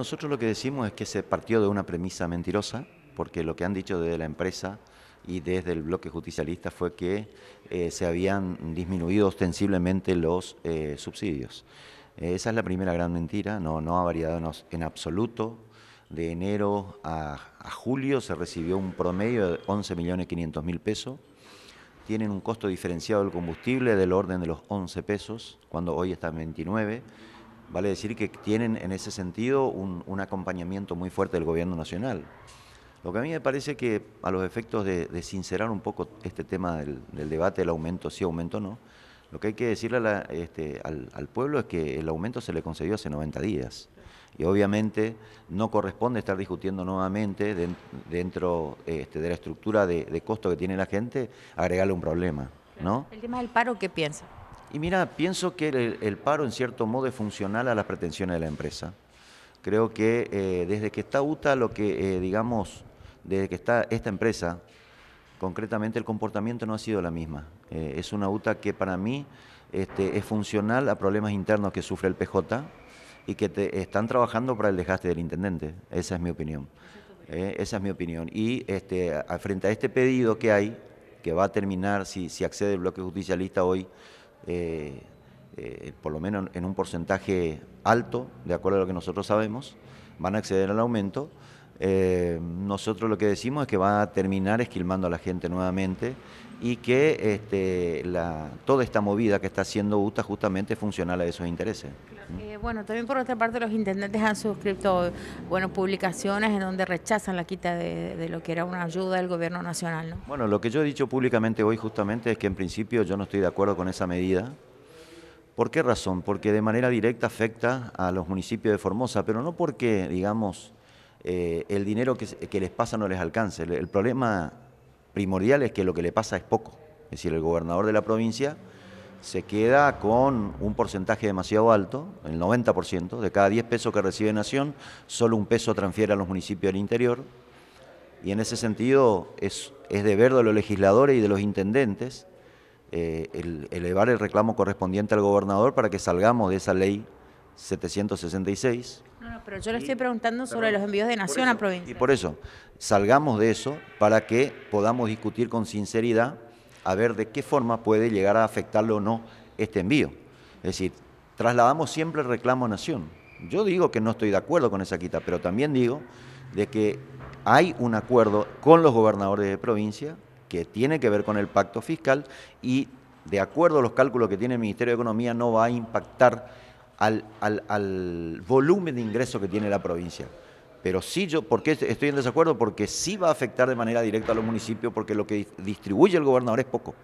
Nosotros lo que decimos es que se partió de una premisa mentirosa, porque lo que han dicho desde la empresa y desde el bloque justicialista fue que eh, se habían disminuido ostensiblemente los eh, subsidios. Eh, esa es la primera gran mentira, no, ha variado en absoluto. De enero a, julio se recibió un promedio de 11.500.000 pesos. Tienen un costo diferenciado del combustible del orden de los 11 pesos, cuando hoy están en 29 Vale decir que tienen en ese sentido un, acompañamiento muy fuerte del gobierno nacional. Lo que a mí me parece que a los efectos de, sincerar un poco este tema del, debate, del aumento si aumento o no, lo que hay que decirle este, al, pueblo es que el aumento se le concedió hace 90 días. Y obviamente no corresponde estar discutiendo nuevamente dentro este, de la estructura de, costo que tiene la gente agregarle un problema. ¿no? El tema del paro, ¿qué piensa? Y mira, pienso que el, paro en cierto modo es funcional a las pretensiones de la empresa. Creo que eh, desde que está UTA, lo que eh, digamos, desde que está esta empresa, concretamente el comportamiento no ha sido la misma. Eh, es una UTA que para mí este, es funcional a problemas internos que sufre el PJ y que te, están trabajando para el desgaste del intendente. Esa es mi opinión. esa es mi opinión. Y este, frente a este pedido que hay, que va a terminar si, si accede el bloque justicialista hoy, eh, eh, eh, por lo menos en un porcentaje alto, de acuerdo a lo que nosotros sabemos, van a acceder al aumento eh, nosotros lo que decimos es que va a terminar esquilmando a la gente nuevamente y que este, toda esta movida que está haciendo UTA justamente es funcional a esos intereses. Eh, bueno, también por otra parte los intendentes han suscrito buenas publicaciones en donde rechazan la quita de, lo que era una ayuda del gobierno nacional. Bueno, lo que yo he dicho públicamente hoy justamente es que en principio yo no estoy de acuerdo con esa medida. ¿Por qué razón? Porque de manera directa afecta a los municipios de Formosa, pero no porque, digamos, eh, el dinero que, les pasa no les alcanza. El, problema primordial es que lo que le pasa es poco. Es decir, el gobernador de la provincia se queda con un porcentaje demasiado alto, el 90%, de cada 10 pesos que recibe Nación, solo un peso transfiere a los municipios del interior. Y en ese sentido es, es deber de los legisladores y de los intendentes eh, elevar el reclamo correspondiente al gobernador para que salgamos de esa ley 766. No, no, pero yo le estoy preguntando sobre los envíos de nación a provincia. Y por eso, salgamos de eso para que podamos discutir con sinceridad a ver de qué forma puede llegar a afectarlo o no este envío. Es decir, trasladamos siempre el reclamo a nación. Yo digo que no estoy de acuerdo con esa quita, pero también digo de que hay un acuerdo con los gobernadores de provincia que tiene que ver con el pacto fiscal y de acuerdo a los cálculos que tiene el Ministerio de Economía no va a impactar al, volumen de ingreso que tiene la provincia. Pero sí, yo, ¿por qué estoy en desacuerdo? Porque sí va a afectar de manera directa a los municipios, porque lo que distribuye el gobernador es poco.